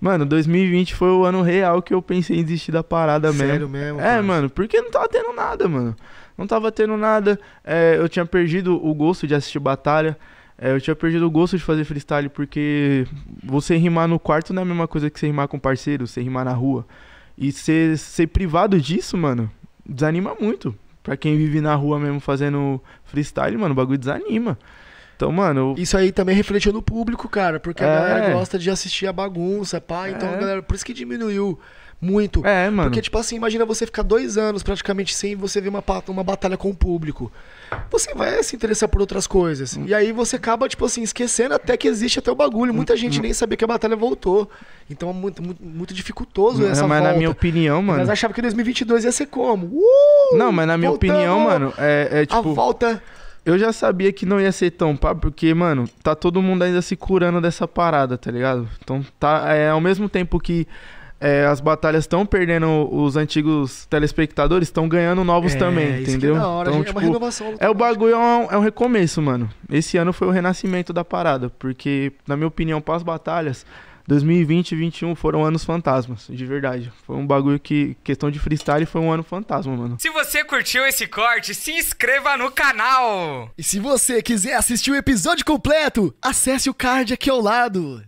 Mano, 2020 foi o ano real que eu pensei em desistir da parada mesmo. Sério mesmo? É, mano, porque não tava tendo nada, mano. Não tava tendo nada. É, eu tinha perdido o gosto de assistir batalha. É, eu tinha perdido o gosto de fazer freestyle, porque você rimar no quarto não é a mesma coisa que você rimar com parceiro, você rimar na rua. E ser, ser privado disso, mano, desanima muito. Pra quem vive na rua mesmo fazendo freestyle, mano, o bagulho desanima. Então, mano. Eu... Isso aí também refletiu no público, cara, porque é. a galera é. gosta de assistir a bagunça, pá. É. Então, é. galera, por isso que diminuiu muito. É, mano. Porque, tipo assim, imagina você ficar dois anos praticamente sem você ver uma, uma batalha com o público. Você vai se interessar por outras coisas. Hum. E aí você acaba, tipo assim, esquecendo até que existe até o bagulho. Muita hum. gente hum. nem sabia que a batalha voltou. Então é muito, muito, muito dificultoso não, essa mas volta. na minha opinião, mano... Mas achava que 2022 ia ser como? Uh, não, mas na minha voltamos, opinião, mano, é, é tipo... A volta eu já sabia que não ia ser tão pá, porque, mano, tá todo mundo ainda se curando dessa parada, tá ligado? Então, tá, é, ao mesmo tempo que é, as batalhas estão perdendo os antigos telespectadores, estão ganhando novos é, também, é entendeu? É, hora, então, tipo, é uma tipo, renovação. É o bagulho, é um, é um recomeço, mano. Esse ano foi o renascimento da parada, porque, na minha opinião, as batalhas 2020 e 2021 foram anos fantasmas, de verdade. Foi um bagulho que, questão de freestyle, foi um ano fantasma, mano. Se você curtiu esse corte, se inscreva no canal! E se você quiser assistir o episódio completo, acesse o card aqui ao lado.